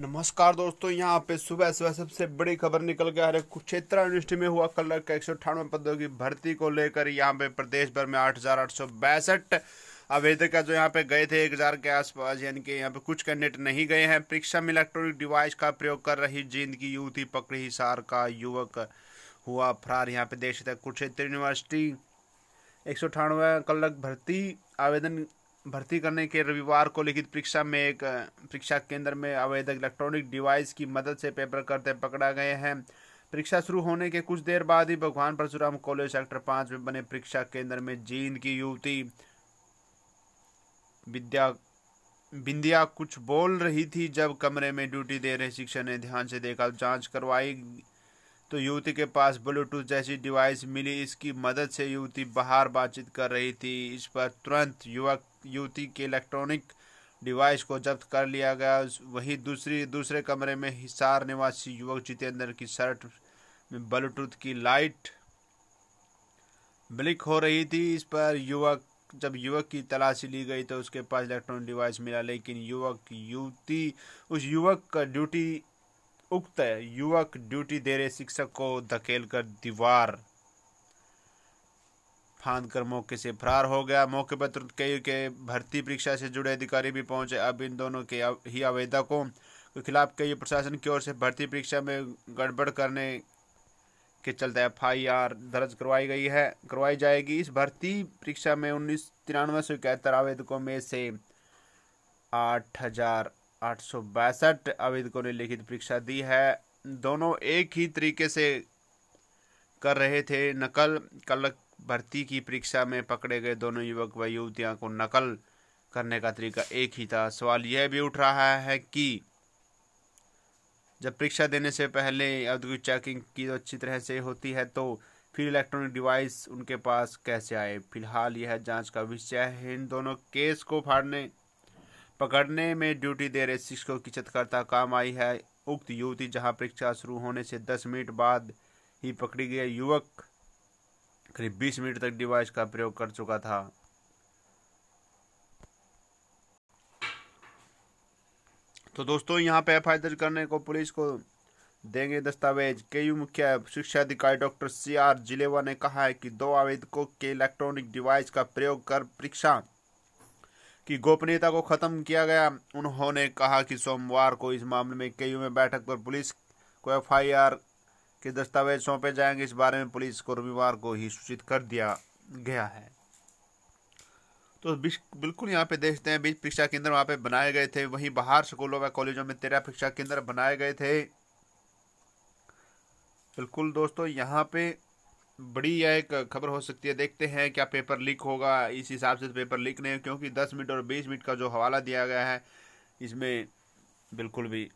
नमस्कार दोस्तों यहाँ पे सुबह सुबह सबसे बड़ी खबर निकल के आ रही कुरुक्षेत्र यूनिवर्सिटी में हुआ कलर के एक सौ अठानवे पदों की भर्ती को लेकर यहाँ पे प्रदेश भर में आठ हजार आठ सौ बैसठ आवेदक जो यहाँ पे गए थे एक हजार के आसपास यानी कि यहाँ पे कुछ कैंडिडेट नहीं गए हैं परीक्षा में इलेक्ट्रॉनिक डिवाइस का प्रयोग कर रही जींद की युवती पकड़ी हिसार का युवक हुआ फरार यहाँ पे देख सकते कुरुक्षेत्र यूनिवर्सिटी एक सौ अठानवे कलर भर्ती आवेदन भर्ती करने के रविवार को लिखित परीक्षा में एक परीक्षा केंद्र में आवेदक इलेक्ट्रॉनिक डिवाइस की मदद से पेपर करते पकड़ा गए हैं परीक्षा शुरू होने के कुछ देर बाद ही भगवान परशुराम कॉलेज सेक्टर पाँच में बने परीक्षा केंद्र में जींद की युवती विद्या बिंदिया कुछ बोल रही थी जब कमरे में ड्यूटी दे रहे शिक्षक ने ध्यान से देखा जांच करवाई तो युवती के पास ब्लूटूथ जैसी डिवाइस मिली इसकी मदद से युवती बाहर बातचीत कर रही थी इस पर तुरंत युवक युवती के इलेक्ट्रॉनिक डिवाइस को जब्त कर लिया गया वहीं दूसरी दूसरे कमरे में हिसार निवासी युवक जितेंद्र की शर्ट में ब्लूटूथ की लाइट ब्लिक हो रही थी इस पर युवक जब युवक की तलाशी ली गई तो उसके पास इलेक्ट्रॉनिक डिवाइस मिला लेकिन युवक युवती उस युवक का ड्यूटी उक्त युवक ड्यूटी दे रहे शिक्षक को धकेल कर दीवार फांद कर मौके से फरार हो गया मौके पर तुरंत कई के भर्ती परीक्षा से जुड़े अधिकारी भी पहुंचे अब इन दोनों के ही आवेदकों के खिलाफ कई प्रशासन की ओर से भर्ती परीक्षा में गड़बड़ करने के चलते एफ आई आर दर्ज करवाई गई है करवाई जाएगी इस भर्ती परीक्षा में उन्नीस तिरानवे सौ इकहत्तर आवेदकों में से आठ हजार आठ सौ बासठ आवेदकों ने लिखित परीक्षा दी है दोनों एक ही तरीके से कर रहे थे नकल कल भर्ती की परीक्षा में पकड़े गए दोनों युवक व युवतियां को नकल करने का तरीका एक ही था सवाल यह भी उठ रहा है कि जब परीक्षा देने से पहले औद्योगिक चेकिंग की तो अच्छी तरह से होती है तो फिर इलेक्ट्रॉनिक डिवाइस उनके पास कैसे आए फिलहाल यह जांच का विषय है इन दोनों केस को फाड़ने पकड़ने में ड्यूटी दे रहे शिक्षकों की चतकर्ता काम आई है उक्त युवती जहां परीक्षा शुरू होने से दस मिनट बाद ही पकड़ी गई युवक करीब 20 मिनट तक डिवाइस का प्रयोग कर चुका था तो दोस्तों यहाँ पे एफ दर्ज करने को पुलिस को देंगे दस्तावेज केयू मुख्य शिक्षा अधिकारी डॉक्टर सी आर जिलेवा ने कहा है कि दो आवेदकों के इलेक्ट्रॉनिक डिवाइस का प्रयोग कर परीक्षा की गोपनीयता को खत्म किया गया उन्होंने कहा कि सोमवार को इस मामले में केयू में बैठक पर पुलिस को एफआईआर के दस्तावेज सौंपे जाएंगे इस बारे में पुलिस को रविवार को ही सूचित कर दिया गया है तो बिल्कुल यहाँ पे देखते हैं बीच परीक्षा केंद्र वहाँ पे बनाए गए थे वहीं बाहर स्कूलों व कॉलेजों में तेरह परीक्षा केंद्र बनाए गए थे बिल्कुल दोस्तों यहाँ पे बड़ी यह एक खबर हो सकती है देखते हैं क्या पेपर लीक होगा इस हिसाब से पेपर लीक नहीं क्योंकि दस मिनट और बीस मिनट का जो हवाला दिया गया है इसमें बिल्कुल भी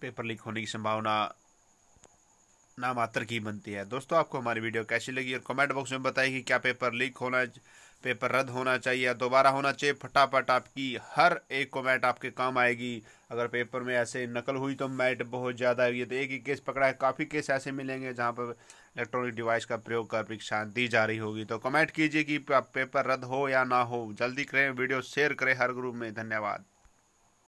पेपर लीक होने की संभावना नामात्र की बनती है दोस्तों आपको हमारी वीडियो कैसी लगी और कमेंट बॉक्स में बताइए कि क्या पेपर लीक होना पेपर रद्द होना चाहिए या दोबारा होना चाहिए फटाफट आपकी हर एक कमेंट आपके काम आएगी अगर पेपर में ऐसे नकल हुई तो मैट बहुत ज़्यादा आएगी तो एक ही केस पकड़ा है काफ़ी केस ऐसे मिलेंगे जहाँ पर इलेक्ट्रॉनिक डिवाइस का प्रयोग कर परीक्षा दी जा रही होगी तो कमेंट कीजिए कि पेपर रद्द हो या ना हो जल्दी करें वीडियो शेयर करें हर ग्रुप में धन्यवाद